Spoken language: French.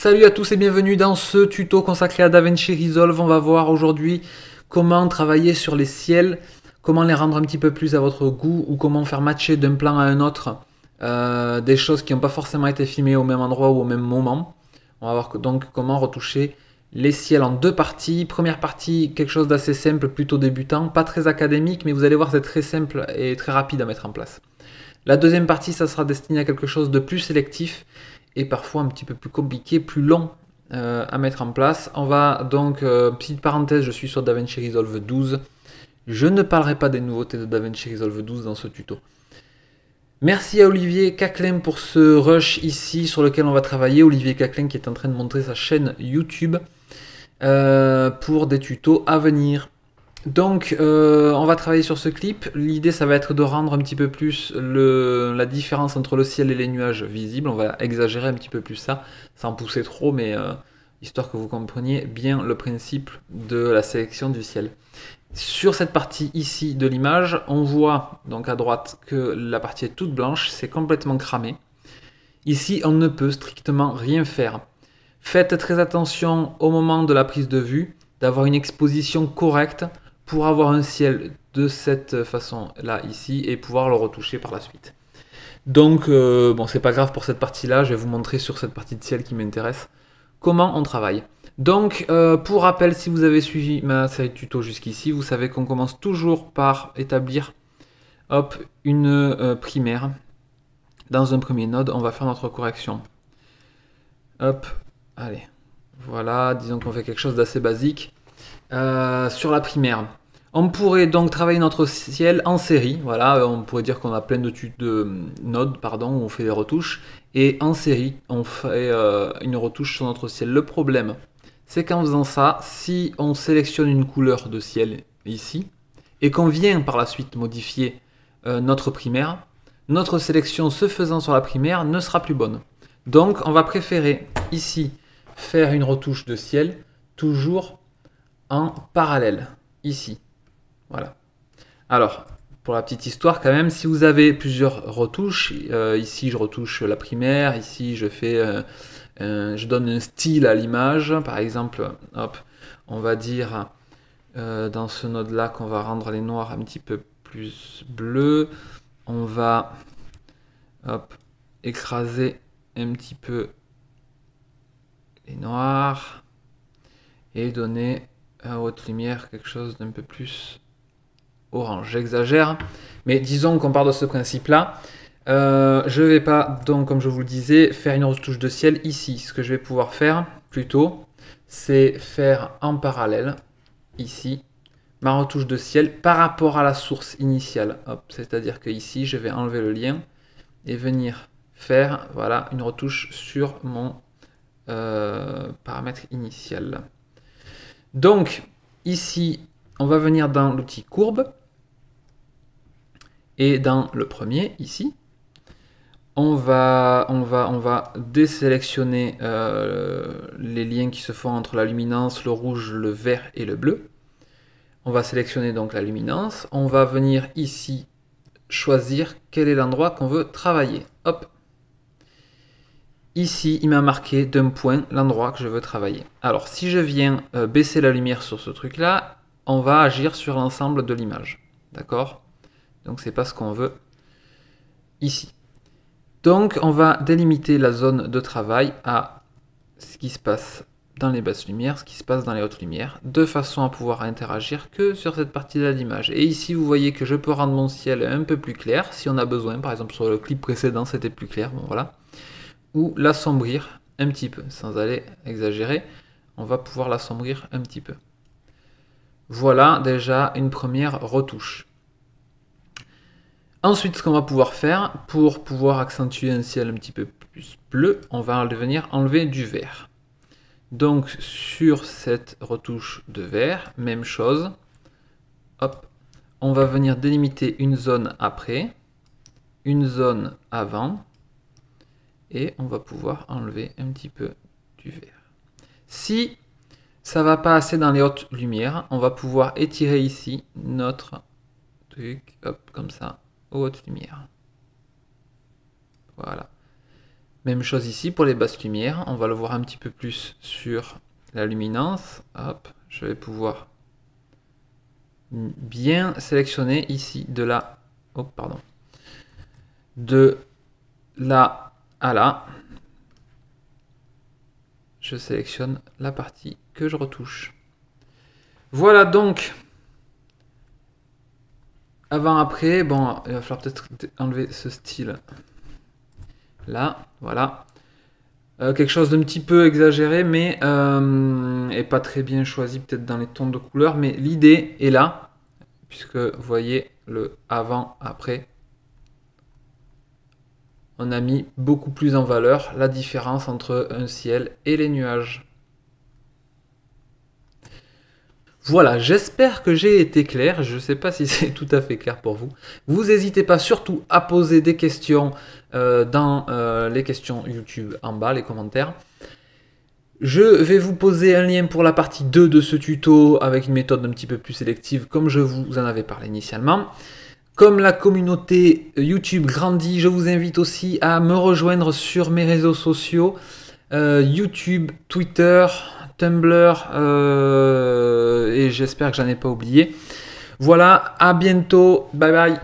Salut à tous et bienvenue dans ce tuto consacré à DaVinci Resolve. On va voir aujourd'hui comment travailler sur les ciels, comment les rendre un petit peu plus à votre goût ou comment faire matcher d'un plan à un autre euh, des choses qui n'ont pas forcément été filmées au même endroit ou au même moment. On va voir donc comment retoucher les ciels en deux parties. Première partie, quelque chose d'assez simple, plutôt débutant, pas très académique, mais vous allez voir, c'est très simple et très rapide à mettre en place. La deuxième partie, ça sera destiné à quelque chose de plus sélectif et parfois un petit peu plus compliqué, plus long euh, à mettre en place. On va donc, euh, petite parenthèse, je suis sur DaVinci Resolve 12. Je ne parlerai pas des nouveautés de DaVinci Resolve 12 dans ce tuto. Merci à Olivier Caclin pour ce rush ici sur lequel on va travailler. Olivier Caclin qui est en train de montrer sa chaîne YouTube euh, pour des tutos à venir. Donc, euh, on va travailler sur ce clip. L'idée, ça va être de rendre un petit peu plus la différence entre le ciel et les nuages visible. On va exagérer un petit peu plus ça, sans pousser trop, mais euh, histoire que vous compreniez bien le principe de la sélection du ciel. Sur cette partie ici de l'image, on voit donc à droite que la partie est toute blanche, c'est complètement cramé. Ici, on ne peut strictement rien faire. Faites très attention au moment de la prise de vue, d'avoir une exposition correcte pour avoir un ciel de cette façon-là ici et pouvoir le retoucher par la suite. Donc, euh, bon, c'est pas grave pour cette partie-là, je vais vous montrer sur cette partie de ciel qui m'intéresse comment on travaille. Donc, euh, pour rappel, si vous avez suivi ma série de tutos jusqu'ici, vous savez qu'on commence toujours par établir hop, une euh, primaire. Dans un premier node, on va faire notre correction. Hop, allez, voilà, disons qu'on fait quelque chose d'assez basique. sur la primaire, on pourrait donc travailler notre ciel en série, voilà, euh, on pourrait dire qu'on a plein de, de euh, nodes pardon, où on fait des retouches, et en série, on fait euh, une retouche sur notre ciel. Le problème, c'est qu'en faisant ça, si on sélectionne une couleur de ciel ici, et qu'on vient par la suite modifier notre primaire, notre sélection se faisant sur la primaire ne sera plus bonne. Donc on va préférer ici faire une retouche de ciel, toujours en parallèle, ici. Voilà. Alors, pour la petite histoire quand même, si vous avez plusieurs retouches, euh, ici je retouche la primaire, ici je fais, euh, euh, je donne un style à l'image, par exemple, on va dire dans ce node là qu'on va rendre les noirs un petit peu plus bleus, on va écraser un petit peu les noirs et donner à votre lumière quelque chose d'un peu plus Orange. J'exagère, mais disons qu'on part de ce principe-là. Euh, je ne vais pas, donc, comme je vous le disais, faire une retouche de ciel ici. Ce que je vais pouvoir faire, plutôt, c'est faire en parallèle, ici, ma retouche de ciel par rapport à la source initiale. C'est-à-dire que ici, je vais enlever le lien et venir faire voilà, une retouche sur mon euh, paramètre initial. Donc, ici, on va venir dans l'outil courbe et dans le premier, ici, on va, on va, on va désélectionner euh, les liens qui se font entre la luminance, le rouge, le vert et le bleu. On va sélectionner donc la luminance. On va venir ici choisir quel est l'endroit qu'on veut travailler. Hop. Ici, il m'a marqué d'un point l'endroit que je veux travailler. Alors, si je viens euh, baisser la lumière sur ce truc-là, on va agir sur l'ensemble de l'image. D'accord donc c'est pas ce qu'on veut ici. Donc on va délimiter la zone de travail à ce qui se passe dans les basses lumières, ce qui se passe dans les hautes lumières, de façon à pouvoir interagir que sur cette partie-là de l'image. Et ici, vous voyez que je peux rendre mon ciel un peu plus clair, si on a besoin, par exemple sur le clip précédent, c'était plus clair, bon voilà, ou l'assombrir un petit peu, sans aller exagérer, on va pouvoir l'assombrir un petit peu. Voilà déjà une première retouche. Ensuite, ce qu'on va pouvoir faire pour pouvoir accentuer un ciel un petit peu plus bleu, on va venir enlever du vert. Donc sur cette retouche de vert, même chose. Hop, on va venir délimiter une zone après, une zone avant, et on va pouvoir enlever un petit peu du vert. Si ça va pas assez dans les hautes lumières, on va pouvoir étirer ici notre truc, comme ça, haute lumière. Voilà. Même chose ici pour les basses lumières, on va le voir un petit peu plus sur la luminance. Hop, je vais pouvoir bien sélectionner ici de là, oh pardon, de là à là. Je sélectionne la partie que je retouche. Voilà donc avant-après, bon, il va falloir peut-être enlever ce style. Là, voilà. Euh, quelque chose d'un petit peu exagéré, mais euh, pas très bien choisi peut-être dans les tons de couleurs, mais l'idée est là, puisque vous voyez le avant-après. On a mis beaucoup plus en valeur la différence entre un ciel et les nuages. Voilà, j'espère que j'ai été clair. Je ne sais pas si c'est tout à fait clair pour vous. Vous n'hésitez pas surtout à poser des questions euh, dans euh, les questions YouTube en bas, les commentaires. Je vais vous poser un lien pour la partie 2 de ce tuto avec une méthode un petit peu plus sélective comme je vous en avais parlé initialement. Comme la communauté YouTube grandit, je vous invite aussi à me rejoindre sur mes réseaux sociaux, euh, YouTube, Twitter, Tumblr euh, et j'espère que j'en ai pas oublié. Voilà, à bientôt, bye bye.